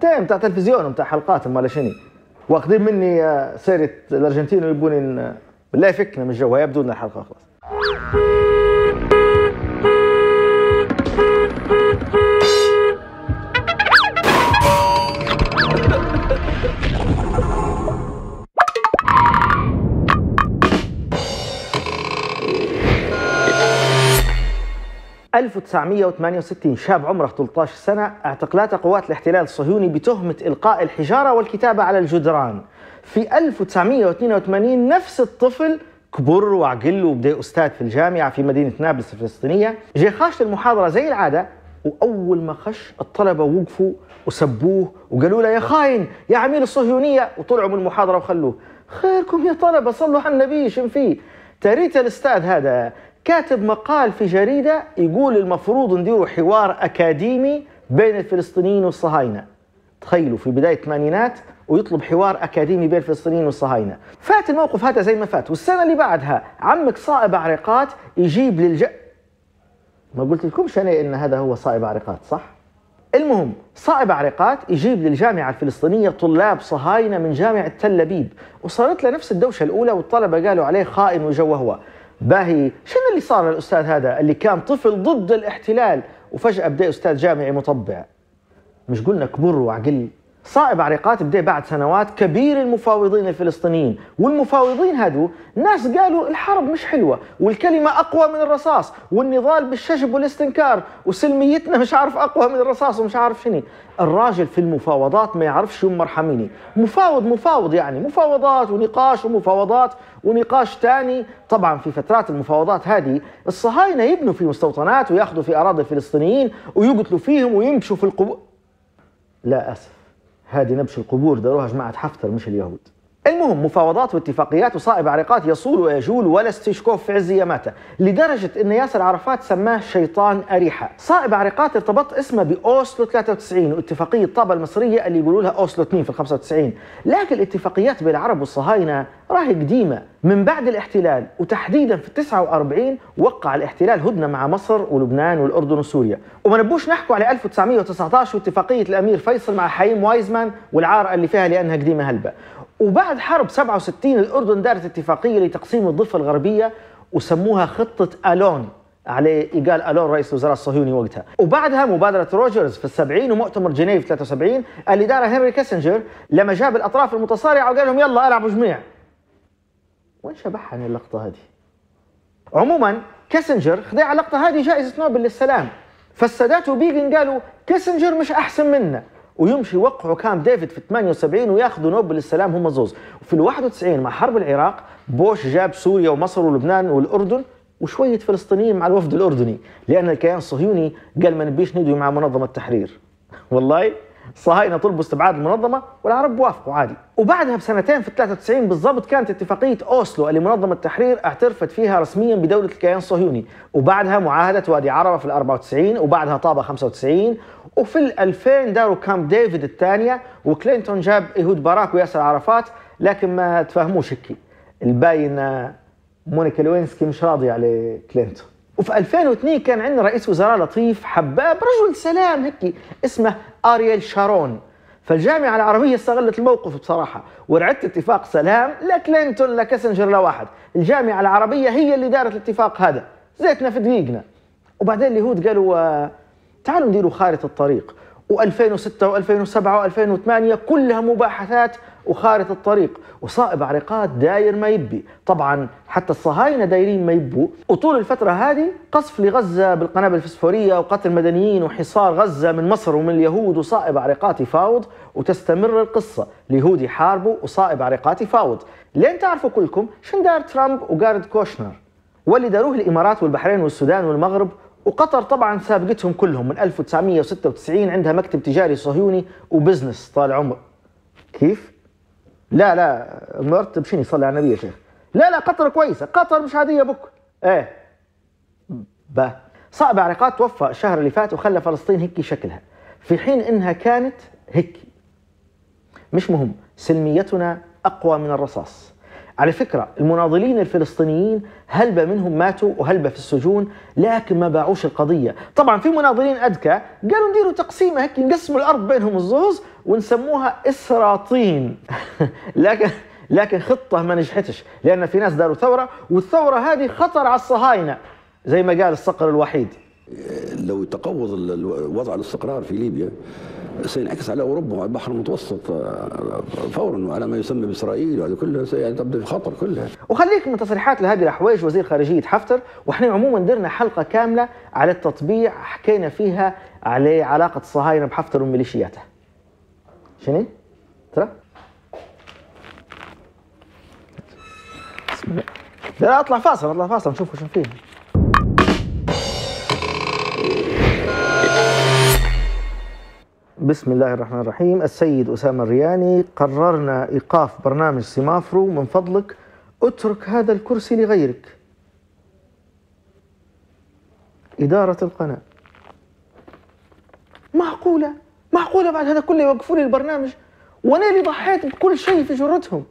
تايم بتاع تلفزيون وبتاع حلقات ولا شني واخذين مني آه، سيره الارجنتين ويبوني بالله يفكنا من الجو يبدو لنا الحلقه خلاص 1968 شاب عمره 13 سنة اعتقلته قوات الاحتلال الصهيوني بتهمة إلقاء الحجارة والكتابة على الجدران في 1982 نفس الطفل كبر وعقل وبدا أستاذ في الجامعة في مدينة نابلس الفلسطينية جاي خاش المحاضرة زي العادة وأول ما خش الطلبة وقفوا وسبوه وقالوا له يا خاين يا عميل الصهيونية وطلعوا من المحاضرة وخلوه خيركم يا طلبة صلوا على النبي شن فيه تريت الاستاذ هذا كاتب مقال في جريدة يقول المفروض نديروا حوار أكاديمي بين الفلسطينيين والصهاينة تخيلوا في بداية الثمانينات ويطلب حوار أكاديمي بين الفلسطينيين والصهاينة فات الموقف هذا زي ما فات والسنة اللي بعدها عمك صائب عريقات يجيب للج ما قلت لكم أنا إن هذا هو صائب عريقات صح؟ المهم صائب عريقات يجيب للجامعة الفلسطينية طلاب صهاينة من جامعة تل أبيب وصارت له نفس الدوشة الأولى والطلبة قالوا عليه خائن هو باهي شنو اللي صار للاستاذ هذا اللي كان طفل ضد الاحتلال وفجاه بدا استاذ جامعي مطبع مش قلنا كبر وعقل صائب عريقات بدا بعد سنوات كبير المفاوضين الفلسطينيين والمفاوضين هادو ناس قالوا الحرب مش حلوة والكلمة أقوى من الرصاص والنضال بالشجب والاستنكار وسلميتنا مش عارف أقوى من الرصاص ومش عارف شني الراجل في المفاوضات ما يعرفش يوم مرحميني مفاوض مفاوض يعني مفاوضات ونقاش ومفاوضات ونقاش تاني طبعا في فترات المفاوضات هذه الصهاينة يبنوا في مستوطنات وياخذوا في أراضي الفلسطينيين ويقتلوا فيهم ويمشوا في القبور لا أسف هذه نبش القبور داروها جماعة حفتر مش اليهود المهم مفاوضات واتفاقيات وصائب عريقات يصول ويجول ولا استشكوف في عز يماته لدرجة أن ياسر عرفات سماه شيطان أريحة صائب عريقات ارتبط اسمه بأوسلو 93 واتفاقية طابة المصرية اللي يقولوا لها أوسلو 2 في 95 لكن الاتفاقيات بين العرب والصهاينة راهي قديمة من بعد الاحتلال وتحديدا في 49 وقع الاحتلال هدنة مع مصر ولبنان والأردن وسوريا وما نبوش نحكوا على 1919 واتفاقية الأمير فيصل مع حيم وايزمان والعار اللي فيها لأنها قديمة هلبة وبعد حرب 67 الأردن دارت اتفاقية لتقسيم الضفة الغربية وسموها خطة ألون عليه قال الون رئيس الوزراء الصهيوني وقتها وبعدها مبادره روجرز في السبعين ومؤتمر جنيف 73 اللي دارها هنري كيسنجر لما جاب الاطراف المتصارعه وقال لهم يلا العبوا جميع وين شبعها اللقطه هذه عموما كيسنجر خدع اللقطه هذه جائزه نوبل للسلام فالسادات وبيغن قالوا كيسنجر مش احسن منا ويمشي يوقعوا كام ديفيد في 78 وياخذوا نوبل السلام هم زوز وفي ال 91 مع حرب العراق بوش جاب سوريا ومصر ولبنان والاردن وشويه فلسطينيين مع الوفد الاردني لان الكيان الصهيوني قال ما نبيش ندوي مع منظمه التحرير والله الصهاينه طلبوا استبعاد المنظمه والعرب وافقوا عادي وبعدها بسنتين في 93 بالضبط كانت اتفاقيه اوسلو اللي منظمه التحرير اعترفت فيها رسميا بدوله الكيان الصهيوني وبعدها معاهده وادي عربه في 94 وبعدها طابه 95 وفي ال 2000 داروا كامب ديفيد الثانيه وكلينتون جاب ايهود باراك وياسر عرفات لكن ما تفهموش هيك الباين مونيكا لوينسكي مش راضيه على كلينتون وفي 2002 كان عندنا رئيس وزراء لطيف حباب رجل سلام هيك اسمه ارييل شارون فالجامعة العربية استغلت الموقف بصراحة ورعدت اتفاق سلام لا كلينتون لا كسنجر لا واحد الجامعة العربية هي اللي دارت الاتفاق هذا زيتنا في دقيقنا وبعدين اليهود قالوا آه، تعالوا نديروا خارطة الطريق و2006 و2007 و2008 كلها مباحثات وخارطة الطريق وصائب عريقات داير ما يبي طبعا حتى الصهاينة دايرين ما يبوا وطول الفترة هذه قصف لغزة بالقنابل الفسفورية وقتل مدنيين وحصار غزة من مصر ومن اليهود وصائب عريقات يفاوض وتستمر القصة اليهود يحاربوا وصائب عريقات يفاوض لين تعرفوا كلكم شن دار ترامب وجارد كوشنر واللي داروه الإمارات والبحرين والسودان والمغرب وقطر طبعا سابقتهم كلهم من 1996 عندها مكتب تجاري صهيوني وبزنس طال عمر كيف؟ لا لا مرتب شنو يصلي على النبي يا شيخ لا لا قطر كويسه قطر مش عاديه بك ايه به صعب عرقات توفى الشهر اللي فات وخلى فلسطين هيك شكلها في حين انها كانت هيك مش مهم سلميتنا اقوى من الرصاص على فكرة المناضلين الفلسطينيين هلبة منهم ماتوا وهلبة في السجون لكن ما باعوش القضية طبعا في مناضلين أذكى قالوا نديروا تقسيمة هيك نقسموا الأرض بينهم الزوز ونسموها إسراطين لكن لكن خطة ما نجحتش لأن في ناس داروا ثورة والثورة هذه خطر على الصهاينة زي ما قال الصقر الوحيد لو تقوض وضع الاستقرار في ليبيا سينعكس على اوروبا وعلى البحر المتوسط آه، فورا وعلى ما يسمى باسرائيل وهذا كله يعني تبدا في خطر كلها وخليك من تصريحات لهذه الحويج وزير خارجيه حفتر واحنا عموما درنا حلقه كامله على التطبيع حكينا فيها على علاقه الصهاينه بحفتر وميليشياته شنو ترى لا اطلع فاصل اطلع فاصل نشوف شو فيه بسم الله الرحمن الرحيم السيد أسامة الرياني قررنا إيقاف برنامج سيمافرو من فضلك اترك هذا الكرسي لغيرك إدارة القناة معقولة معقولة بعد هذا كله يوقفوا لي البرنامج وأنا اللي ضحيت بكل شيء في جرتهم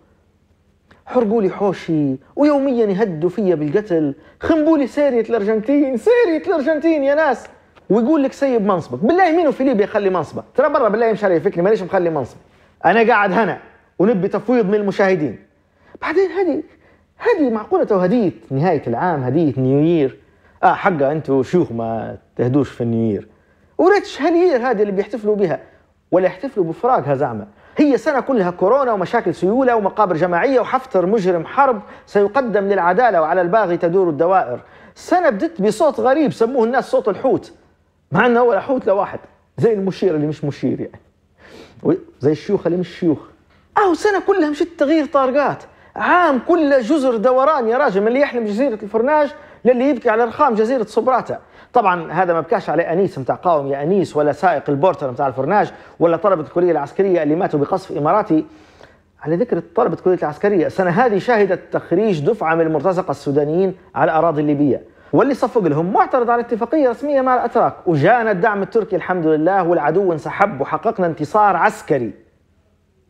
حرقوا لي حوشي ويوميا يهدوا فيا بالقتل خنبوا لي سيرية الأرجنتين سيرية الأرجنتين يا ناس ويقول لك سيب منصبك بالله مين في ليبيا يخلي منصبه ترى برا بالله مش علي فكري ماليش مخلي منصب انا قاعد هنا ونبي تفويض من المشاهدين بعدين هذه هذه معقوله هديه نهايه العام هديه نيو يير اه حقا انتم شيوخ ما تهدوش في النيو يير وريتش هاليير هذه اللي بيحتفلوا بها ولا يحتفلوا بفراقها زعما هي سنة كلها كورونا ومشاكل سيولة ومقابر جماعية وحفتر مجرم حرب سيقدم للعدالة وعلى الباغي تدور الدوائر سنة بدت بصوت غريب سموه الناس صوت الحوت مع انه هو حوت لواحد زي المشير اللي مش مشير يعني زي الشيوخ اللي مش شيوخ اه سنه كلها مش تغيير طارقات عام كل جزر دوران يا راجل من اللي يحلم جزيره الفرناج للي يبكي على رخام جزيره صبراته طبعا هذا ما بكاش عليه انيس نتاع قاوم يا انيس ولا سائق البورتر نتاع الفرناج ولا طلبه الكليه العسكريه اللي ماتوا بقصف اماراتي على ذكر طلبه الكليه العسكريه السنه هذه شهدت تخريج دفعه من المرتزقه السودانيين على الاراضي الليبيه واللي صفق لهم معترض على اتفاقية رسمية مع الأتراك وجانا الدعم التركي الحمد لله والعدو انسحب وحققنا انتصار عسكري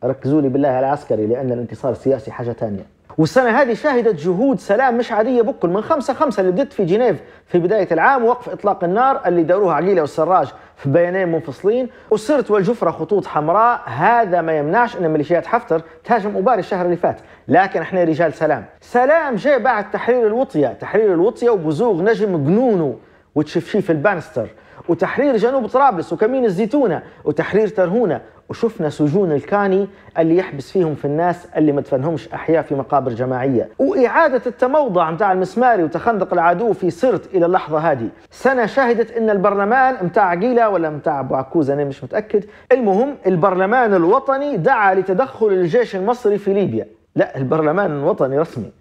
ركزوا لي بالله على عسكري لأن الانتصار السياسي حاجة ثانية والسنة هذه شهدت جهود سلام مش عادية بكل من خمسة خمسة اللي بدت في جنيف في بداية العام وقف إطلاق النار اللي داروها عليلة والسراج في بيانين منفصلين وصرت والجفرة خطوط حمراء هذا ما يمنعش أن ميليشيات حفتر تهاجم أباري الشهر اللي فات لكن احنا رجال سلام سلام جاء بعد تحرير الوطية تحرير الوطية وبزوغ نجم جنونو وتشفشيف البانستر وتحرير جنوب طرابلس وكمين الزيتونة وتحرير ترهونة وشفنا سجون الكاني اللي يحبس فيهم في الناس اللي ما تفنهمش احياء في مقابر جماعيه واعاده التموضع متاع المسماري وتخندق العدو في سرت الى اللحظه هذه سنه شهدت ان البرلمان متاع عقيله ولا متاع بوعكوز انا مش متاكد المهم البرلمان الوطني دعا لتدخل الجيش المصري في ليبيا لا البرلمان الوطني رسمي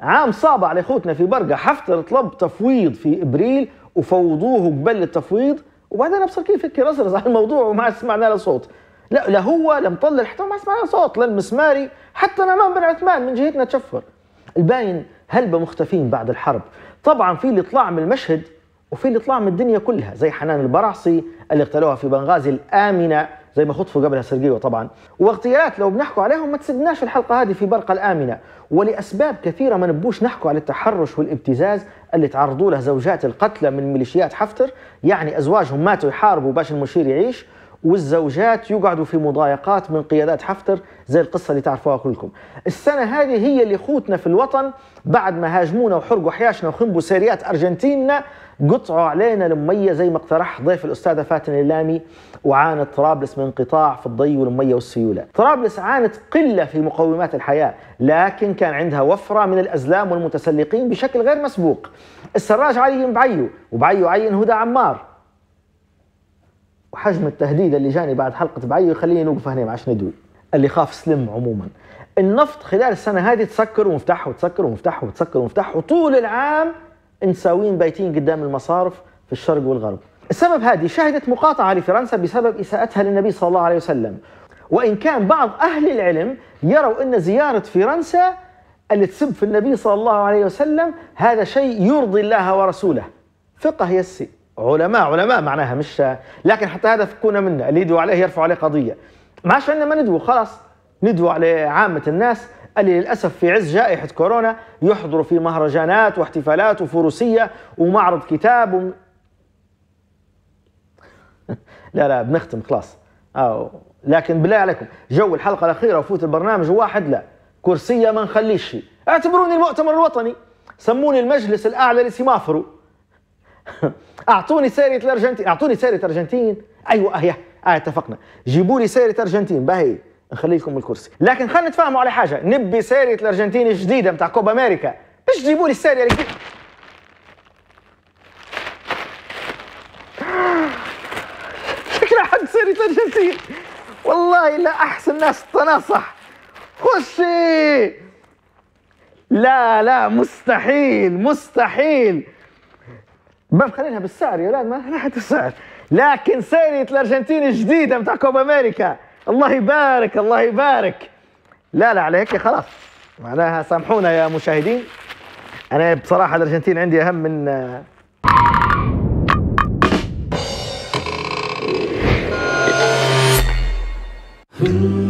عام صعب على اخوتنا في برقه حفتر طلب تفويض في ابريل وفوضوه قبل التفويض وبعدين ابصر كيف هيك رزرز على الموضوع وما سمعنا له صوت لا لا هو لا مطلل حتى ما سمعنا صوت لا المسماري حتى نعمان بن عثمان من جهتنا تشفر الباين هلبة مختفين بعد الحرب طبعا في اللي طلع من المشهد وفي اللي طلع من الدنيا كلها زي حنان البراصي اللي اغتالوها في بنغازي الآمنة زي ما خطفوا قبلها سرقيوة طبعا واغتيالات لو بنحكوا عليهم ما تسدناش الحلقة هذه في برقة الآمنة ولأسباب كثيرة ما نبوش نحكوا على التحرش والابتزاز اللي تعرضوا له زوجات القتلى من ميليشيات حفتر يعني أزواجهم ماتوا يحاربوا باش المشير يعيش والزوجات يقعدوا في مضايقات من قيادات حفتر زي القصة اللي تعرفوها كلكم السنة هذه هي اللي خوتنا في الوطن بعد ما هاجمونا وحرقوا حياشنا وخنبوا سيريات أرجنتينا قطعوا علينا المية زي ما اقترح ضيف الأستاذة فاتن اللامي وعانت طرابلس من انقطاع في الضي والمية والسيولة طرابلس عانت قلة في مقومات الحياة لكن كان عندها وفرة من الأزلام والمتسلقين بشكل غير مسبوق السراج عين بعيو وبعيو عين هدى عمار وحجم التهديد اللي جاني بعد حلقه بعي يخليني نوقف هنا معش ندوي اللي خاف سلم عموما النفط خلال السنه هذه تسكر ومفتاح وتسكر ومفتاح وتسكر ومفتاح وطول العام نساوين بايتين قدام المصارف في الشرق والغرب السبب هذه شهدت مقاطعة لفرنسا بسبب إساءتها للنبي صلى الله عليه وسلم وإن كان بعض أهل العلم يروا أن زيارة فرنسا اللي تسب في النبي صلى الله عليه وسلم هذا شيء يرضي الله ورسوله فقه يسي علماء علماء معناها مش لكن حتى هذا فكونا منه اللي يدعو عليه يرفع عليه قضيه ما عادش عندنا ما ندعو خلاص ندعو على عامه الناس اللي للاسف في عز جائحه كورونا يحضروا في مهرجانات واحتفالات وفروسيه ومعرض كتاب وم... لا لا بنختم خلاص أو آه، لكن بالله عليكم جو الحلقه الاخيره وفوت البرنامج واحد لا كرسيه ما نخليش اعتبروني المؤتمر الوطني سموني المجلس الاعلى لسيمافرو اعطوني ساريه الارجنتين اعطوني ساريه الارجنتين ايوه اهي اه اتفقنا جيبوا لي ساريه ارجنتين باهي نخلي لكم الكرسي لكن خلينا نتفاهموا على حاجه نبي ساريه الارجنتين الجديده نتاع كوبا امريكا باش جيبوا لي الساريه اللي فكره حد ساريه الارجنتين والله لا احسن ناس تناصح خشي لا لا مستحيل مستحيل ما خلينها بالسعر يا ولاد ما راحت السعر لكن سيرية الارجنتين الجديده بتاع كوبا امريكا الله يبارك الله يبارك لا لا على هيك خلاص معناها سامحونا يا مشاهدين انا بصراحه الارجنتين عندي اهم من Ooh.